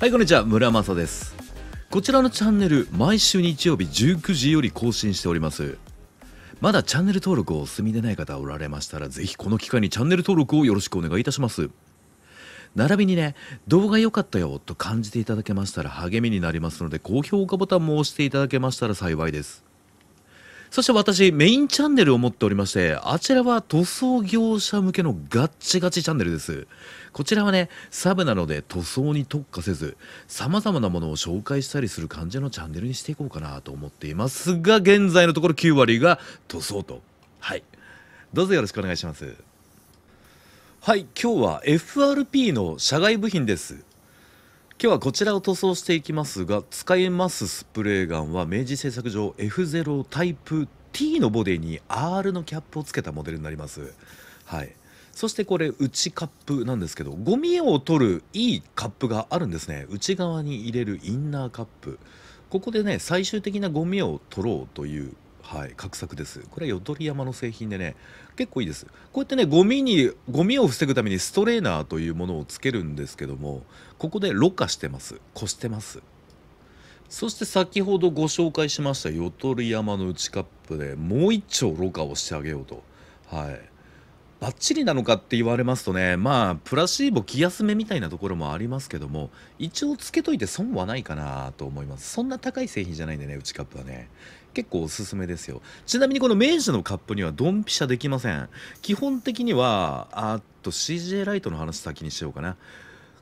はいこんにちは村正ですこちらのチャンネル毎週日曜日19時より更新しておりますまだチャンネル登録をお済みでない方おられましたら是非この機会にチャンネル登録をよろしくお願いいたします並びにね動画良かったよと感じていただけましたら励みになりますので高評価ボタンも押していただけましたら幸いですそして私、メインチャンネルを持っておりまして、あちらは塗装業者向けのガッチガチチャンネルです。こちらはね、サブなので塗装に特化せず、様々なものを紹介したりする感じのチャンネルにしていこうかなと思っていますが、現在のところ9割が塗装と。はい。どうぞよろしくお願いします。はい、今日は FRP の社外部品です。今日はこちらを塗装していきますが使えますスプレーガンは明治製作所 F0 タイプ T のボディに R のキャップをつけたモデルになりますはいそしてこれ内カップなんですけどゴミを取るいいカップがあるんですね内側に入れるインナーカップここでね最終的なゴミを取ろうというはい、画策ですこれはよどり山の製品でね結構いいですこうやってねゴミにゴミを防ぐためにストレーナーというものをつけるんですけどもここでろ過してますこしてますそして先ほどご紹介しましたよどり山の内カップでもう一丁ろ過をしてあげようとはいバッチリなのかって言われますとねまあプラシーボ気休めみたいなところもありますけども一応つけといて損はないかなと思いますそんな高い製品じゃないんでね内カップはね結構おすすめですよちなみにこの明治のカップにはドンピシャできません基本的にはあっと CJ ライトの話先にしようかな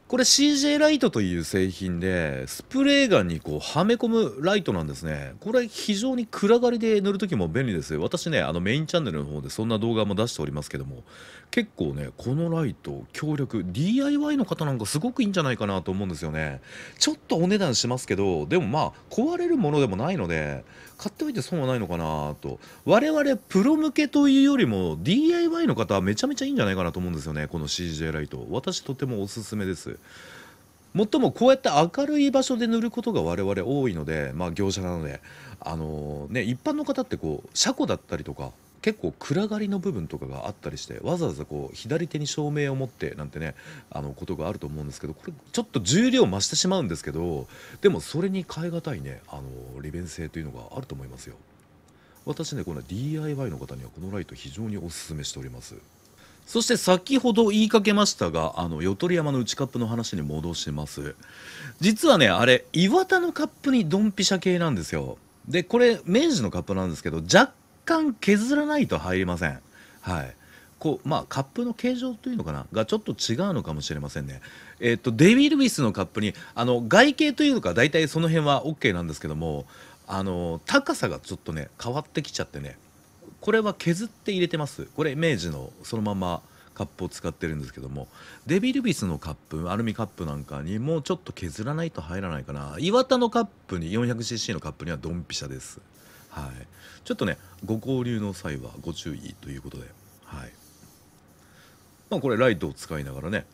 これ CJ ライトという製品でスプレーガンにこうはめ込むライトなんですねこれ非常に暗がりで塗る時も便利です私ねあのメインチャンネルの方でそんな動画も出しておりますけども結構ねこのライト強力 DIY の方なんかすごくいいんじゃないかなと思うんですよねちょっとお値段しますけどでもまあ壊れるものでもないので買っておいて損はないのかなと我々プロ向けというよりも DIY の方はめちゃめちゃいいんじゃないかなと思うんですよねこの CJ ライト私とてもおすすめですもっともこうやって明るい場所で塗ることが我々多いので、まあ、業者なので、あのー、ね、一般の方ってこう車庫だったりとか結構暗がりの部分とかがあったりしてわざわざこう左手に照明を持ってなんてねあのことがあると思うんですけどこれちょっと重量増してしまうんですけどでもそれに代え難いね、あの利便性というのがあると思いますよ。私ねこの DIY の方にはこのライト非常におすすめしております。そして先ほど言いかけましたがあのよとり山の内カップの話に戻します実はねあれ岩田のカップにドンピシャ系なんですよでこれ明治のカップなんですけど若干削らないと入りませんはいこうまあカップの形状というのかながちょっと違うのかもしれませんねえっ、とデビルビスのカップにあの外形というのか大体その辺は OK なんですけどもあの高さがちょっとね変わってきちゃってねこれは削って入れてますこれ明治のそのままカップを使ってるんですけどもデビルビスのカップアルミカップなんかにもうちょっと削らないと入らないかな岩田のカップに 400cc のカップにはドンピシャですはいちょっとねご購入の際はご注意ということではいまあこれライトを使いながらね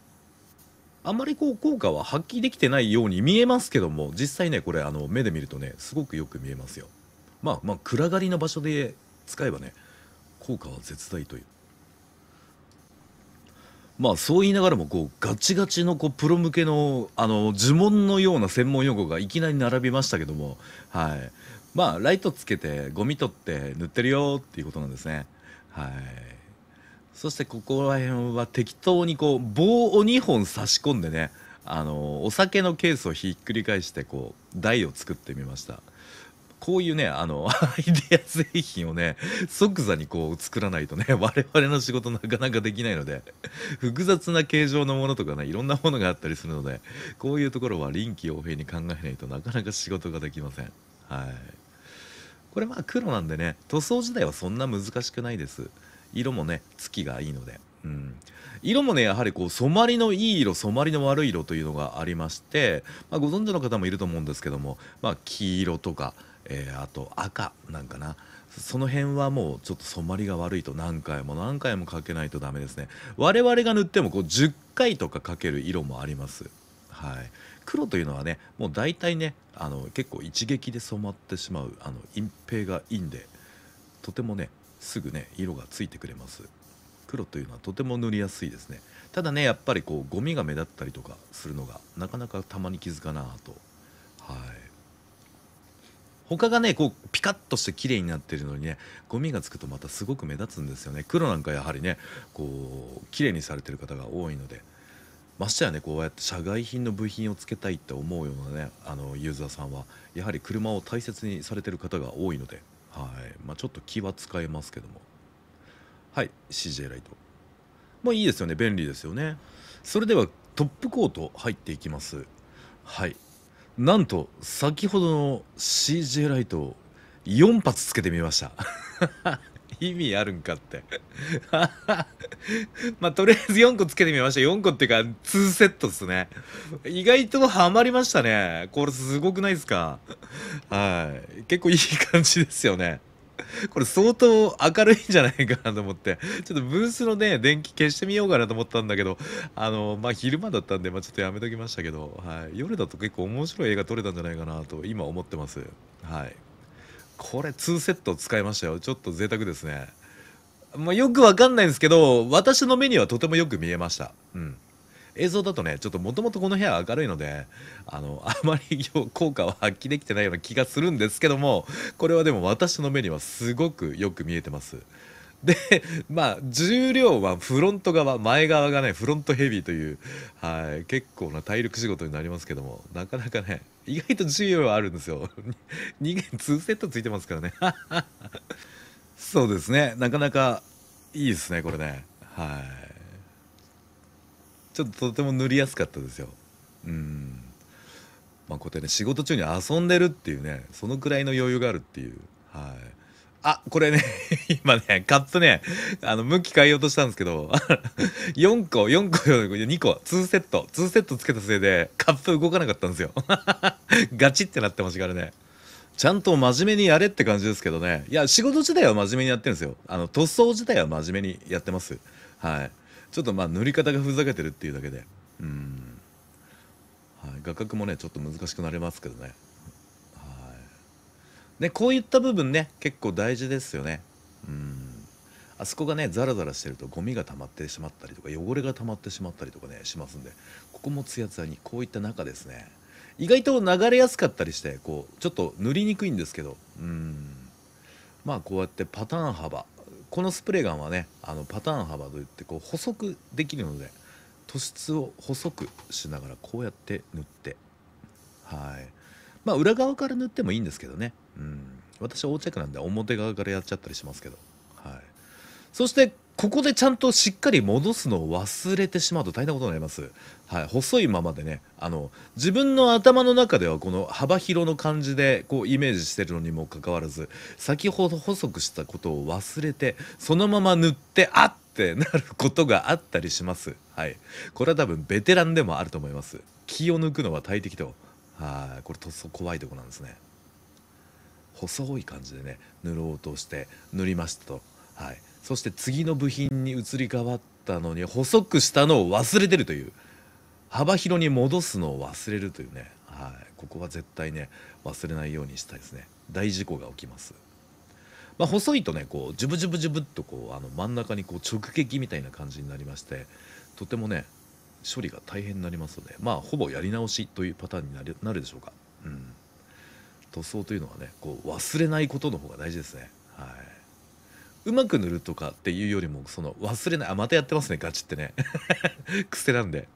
あんまりこう効果は発揮できてないように見えますけども実際ねこれあの目で見るとねすごくよく見えますよまあまあ暗がりの場所で使えばね効果は絶大というまあそう言いながらもこうガチガチのこうプロ向けのあの呪文のような専門用語がいきなり並びましたけどもはいまあライトつけてゴミ取って塗ってるよっていうことなんですねはいそしてここら辺は適当にこう棒を2本差し込んでねあのお酒のケースをひっくり返してこう台を作ってみましたこういうね、あの、ア イデア製品をね、即座にこう作らないとね、我々の仕事なかなかできないので、複雑な形状のものとかね、いろんなものがあったりするので、こういうところは臨機応変に考えないとなかなか仕事ができません。はい。これまあ黒なんでね、塗装自体はそんな難しくないです。色もね、月がいいので。うん、色もねやはりこう染まりのいい色染まりの悪い色というのがありまして、まあ、ご存知の方もいると思うんですけども、まあ、黄色とかえー、あと赤なんかなその辺はもうちょっと染まりが悪いと何回も何回もかけないとダメですね我々が塗ってもこう10回とかかける色もありますはい黒というのはねもう大体ねあの結構一撃で染まってしまうあの隠蔽がいいんでとてもねすぐね色がついてくれます黒というのはとても塗りやすいですねただねやっぱりこうゴミが目立ったりとかするのがなかなかたまに気づかなとはい他がねこうピカッとして綺麗になってるのにねゴミがつくとまたすごく目立つんですよね黒なんかやはりねこう綺麗にされてる方が多いのでましてやねこうやって社外品の部品をつけたいって思うようなねあのユーザーさんはやはり車を大切にされてる方が多いので、はいまあ、ちょっと気は使えますけどもはい CJ ライトまあいいですよね便利ですよねそれではトップコート入っていきますはいなんと先ほどの CJ ライトを4発つけてみました 意味あるんかって まあとりあえず4個つけてみました4個っていうか2セットですね意外とハマりましたねこれすごくないですかはい結構いい感じですよねこれ相当明るいんじゃないかなと思って、ちょっとブースのね、電気消してみようかなと思ったんだけど、あの、まあ、昼間だったんで、まあ、ちょっとやめときましたけど、はい、夜だと結構面白い映画撮れたんじゃないかなと、今思ってます。はい。これ2セット使いましたよ。ちょっと贅沢ですね。まあ、よくわかんないんですけど、私の目にはとてもよく見えました。うん。映像だとねちょっともともとこの部屋明るいのであのあまり効果は発揮できてないような気がするんですけどもこれはでも私の目にはすごくよく見えてます。でまあ重量はフロント側前側がねフロントヘビーという、はい、結構な体力仕事になりますけどもなかなかね意外と重量はあるんですよ 2, 2 セットついてますからね そうですねなかなかいいですねこれねはいちょっととても塗りやすかったですようんまあこうやってね仕事中に遊んでるっていうねそのくらいの余裕があるっていうはいあ、これね、今ね、カップね、あの、向き変えようとしたんですけど、4 個、4個、2個、2セット、2セットつけたせいで、カップ動かなかったんですよ。ガチってなってましたからね。ちゃんと真面目にやれって感じですけどね。いや、仕事自体は真面目にやってるんですよ。あの、塗装自体は真面目にやってます。はい。ちょっとまあ塗り方がふざけてるっていうだけでうん、はい、画角もねちょっと難しくなりますけどねはいねこういった部分ね結構大事ですよねうんあそこがねザラザラしてるとゴミが溜まってしまったりとか汚れが溜まってしまったりとかねしますんでここもツヤツヤにこういった中ですね意外と流れやすかったりしてこうちょっと塗りにくいんですけどうんまあこうやってパターン幅このスプレーガンはねあのパターン幅といってこう細くできるので突出を細くしながらこうやって塗ってはいまあ裏側から塗ってもいいんですけどねうん私は横着なんで表側からやっちゃったりしますけどはいそしてここでちゃんとしっかり戻すのを忘れてしまうと大変なことになります。はい、細いままでねあの自分の頭の中ではこの幅広の感じでこうイメージしてるのにもかかわらず先ほど細くしたことを忘れてそのまま塗ってあってなることがあったりします。はい、これは多分ベテランでもあると思います。気を抜くのは大敵とはいこれとっそ怖いとこなんですね。細い感じでね塗ろうとして塗りましたと。はいそして次の部品に移り変わったのに細くしたのを忘れてるという幅広に戻すのを忘れるというね、はい、ここは絶対ね忘れないようにしたいですね大事故が起きます、まあ、細いとねこうジュブジュブジュブっとこうあの真ん中にこう直撃みたいな感じになりましてとてもね処理が大変になりますのでまあほぼやり直しというパターンになるなるでしょうか、うん、塗装というのはねこう忘れないことの方が大事ですねはいうまく塗るとかっていうよりもその忘れないあまたやってますねガチってね 癖なんで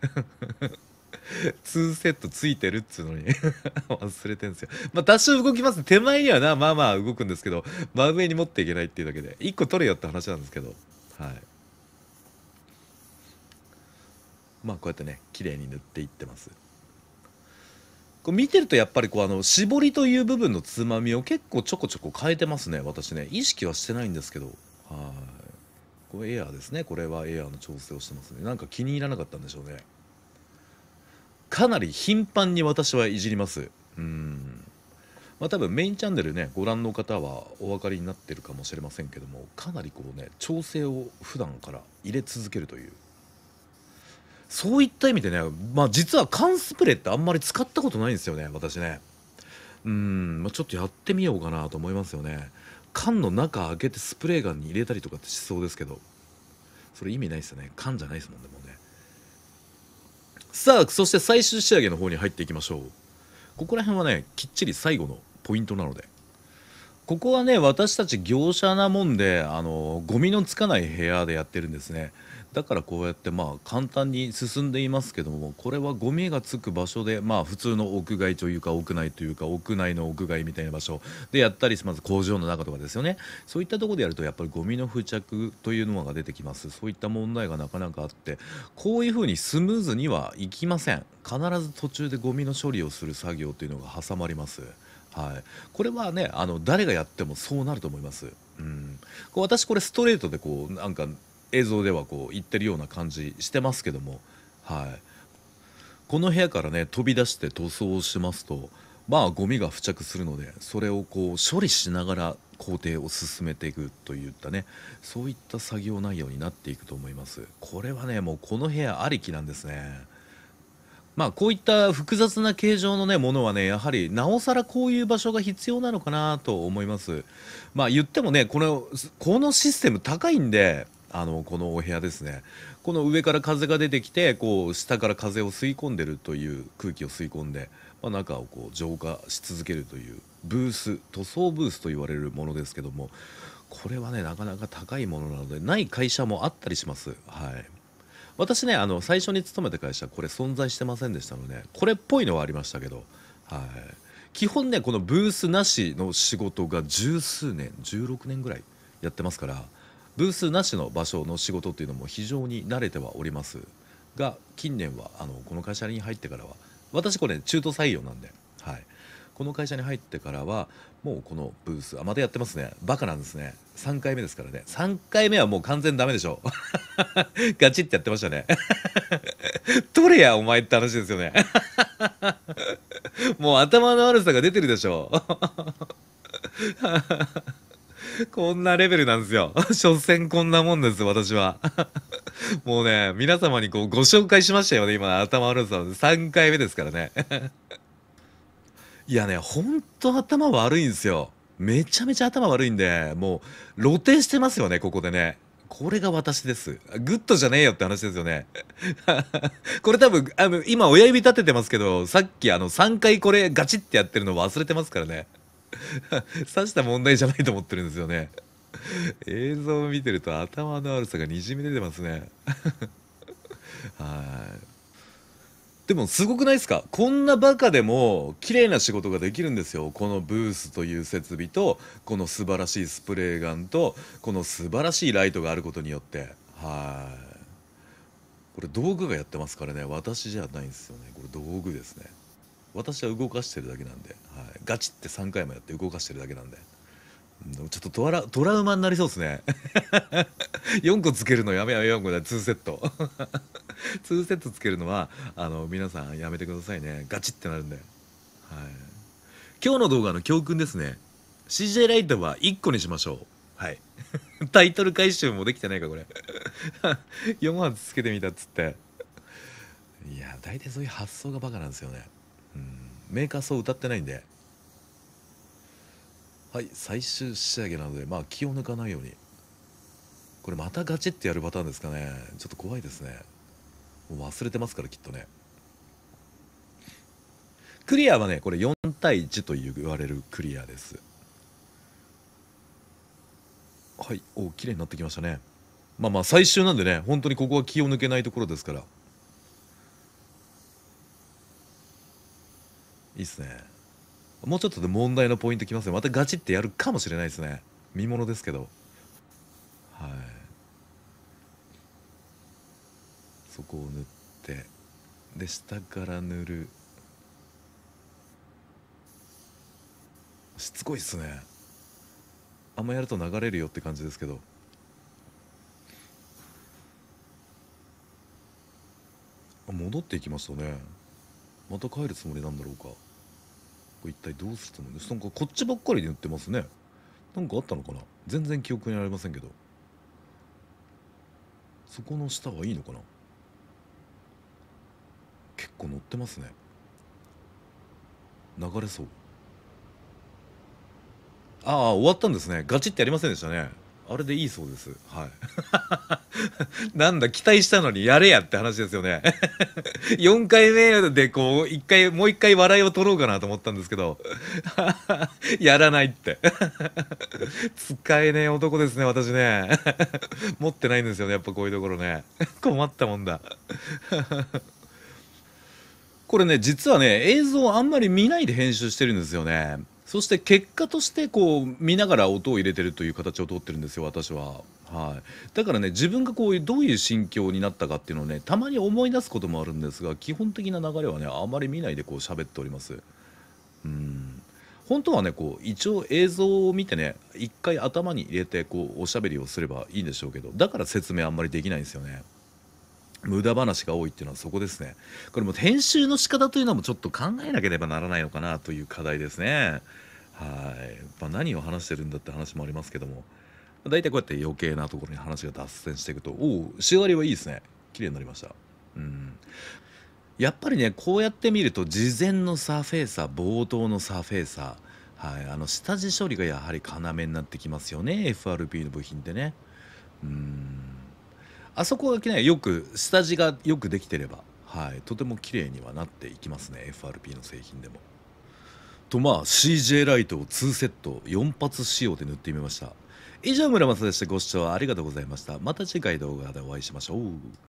2 セットついてるっつうのに 忘れてんですよまあ多少動きます手前にはなまあまあ動くんですけど真上に持っていけないっていうだけで1個取れよって話なんですけどはいまあこうやってね綺麗に塗っていってますこれ見てるとやっぱりこうあの絞りという部分のつまみを結構ちょこちょこ変えてますね私ね意識はしてないんですけどはいこれエアーですねこれはエアーの調整をしてますねなんか気に入らなかったんでしょうねかなり頻繁に私はいじりますうんまあ、多分メインチャンネルねご覧の方はお分かりになってるかもしれませんけどもかなりこうね調整を普段から入れ続けるというそういった意味でね、まあ、実は缶スプレーってあんまり使ったことないんですよね私ねうん、まあ、ちょっとやってみようかなと思いますよね缶の中開けてスプレーガンに入れたりとかってしそうですけどそれ意味ないですよね缶じゃないですもんねもうねさあそして最終仕上げの方に入っていきましょうここら辺はねきっちり最後のポイントなのでここはね私たち業者なもんであのゴミのつかない部屋でやってるんですねだからこうやってまあ簡単に進んでいますけどもこれはゴミがつく場所でまあ普通の屋外というか屋内というか屋内の屋外みたいな場所でやったりまず工場の中とかですよねそういったとこでやるとやっぱりゴミの付着というのが出てきますそういった問題がなかなかあってこういうふうにスムーズにはいきません必ず途中でゴミの処理をする作業というのが挟まります。はい、これはねあの誰がやってもそうなると思います。うん、こう私これストレートでこうなんか映像ではこう言ってるような感じしてますけども、はい、この部屋からね飛び出して塗装をしますとまあゴミが付着するのでそれをこう処理しながら工程を進めていくといったねそういった作業内容になっていくと思いますこれはねもうこの部屋ありきなんですねまあこういった複雑な形状のねものはねやはりなおさらこういう場所が必要なのかなと思いますまあ言ってもねこのこのシステム高いんであのこのお部屋ですねこの上から風が出てきてこう下から風を吸い込んでるという空気を吸い込んで、まあ、中をこう浄化し続けるというブース塗装ブースと言われるものですけどもこれはねなかなか高いものなのでない会社もあったりしますはい私ねあの最初に勤めた会社これ存在してませんでしたのでこれっぽいのはありましたけどはい基本ねこのブースなしの仕事が十数年16年ぐらいやってますからブースなしの場所の仕事っていうのも非常に慣れてはおりますが近年はあのこの会社に入ってからは私これ中途採用なんで、はい、この会社に入ってからはもうこのブースあまたやってますねバカなんですね3回目ですからね3回目はもう完全ダメでしょ ガチってやってましたね 取れやお前って話ですよね もう頭の悪さが出てるでしょ こんなレベルなんですよ。所詮こんなもんです、私は。もうね、皆様にこうご紹介しましたよね、今、頭悪さん。3回目ですからね。いやね、ほんと頭悪いんですよ。めちゃめちゃ頭悪いんで、もう露呈してますよね、ここでね。これが私です。グッドじゃねえよって話ですよね。これ多分、あの、今親指立ててますけど、さっきあの3回これガチってやってるの忘れてますからね。刺した問題じゃないと思ってるんですよね映像を見てると頭の悪さがにじみ出てますね はいでもすごくないですかこんなバカでも綺麗な仕事ができるんですよこのブースという設備とこの素晴らしいスプレーガンとこの素晴らしいライトがあることによってはいこれ道具がやってますからね私じゃないんですよねこれ道具ですね私は動かしてるだけなんで、はい、ガチって3回もやって動かしてるだけなんで。ちょっとトラトラウマになりそうですね4 個つけるのやめやめ4個だ2セット2 セットつけるのはあの皆さんやめてくださいねガチってなるんで、はい、今日の動画の教訓ですね CJ ライトは1個にしましょうはい タイトル回収もできてないかこれ4発つけてみたっつっていや大体そういう発想がバカなんですよねメーカーそう歌ってないんではい最終仕上げなのでまあ気を抜かないようにこれまたガチってやるパターンですかねちょっと怖いですねもう忘れてますからきっとねクリアはねこれ4対1と言われるクリアですはいお綺麗になってきましたねまあまあ最終なんでね本当にここは気を抜けないところですからいいっすねもうちょっとで問題のポイントきますねまたガチってやるかもしれないですね見ものですけどはいそこを塗ってで下から塗るしつこいっすねあんまやると流れるよって感じですけど戻っていきましたねまた帰るつもりなんだろうか一体どうするつもりですなんかこっちばっかりで言ってますねなんかあったのかな全然記憶にありませんけどそこの下はいいのかな結構乗ってますね流れそうああ終わったんですねガチってやりませんでしたねあれでいいそうです。はい。なんだ、期待したのにやれやって話ですよね。4 回目でこう、一回、もう一回笑いを取ろうかなと思ったんですけど、やらないって。使えねえ男ですね、私ね。持ってないんですよね、やっぱこういうところね。困ったもんだ。これね、実はね、映像あんまり見ないで編集してるんですよね。そして結果としてこう見ながら音を入れてるという形をとってるんですよ私は。はい、だからね自分がこういうどういう心境になったかっていうのをねたまに思い出すこともあるんですが基本的な流れはねあまり見ないでこう喋っておりますうん本当はねこう一応映像を見てね一回頭に入れてこうおしゃべりをすればいいんでしょうけどだから説明あんまりできないんですよね。無駄話が多いっていうのはそこですねこれも編集の仕方というのもちょっと考えなければならないのかなという課題ですねはい、まあ、何を話してるんだって話もありますけども大体こうやって余計なところに話が脱線していくとおお仕上がりはいいですね綺麗になりましたうんやっぱりねこうやって見ると事前のサーフェイサー冒頭のサーフェイサー、はい、あの下地処理がやはり要になってきますよね FRP の部品ってねうんあそこがねよく下地がよくできてれば、はい、とても綺麗にはなっていきますね FRP の製品でも。とまあ CJ ライトを2セット4発仕様で塗ってみました以上村正でしたご視聴ありがとうございましたまた次回動画でお会いしましょう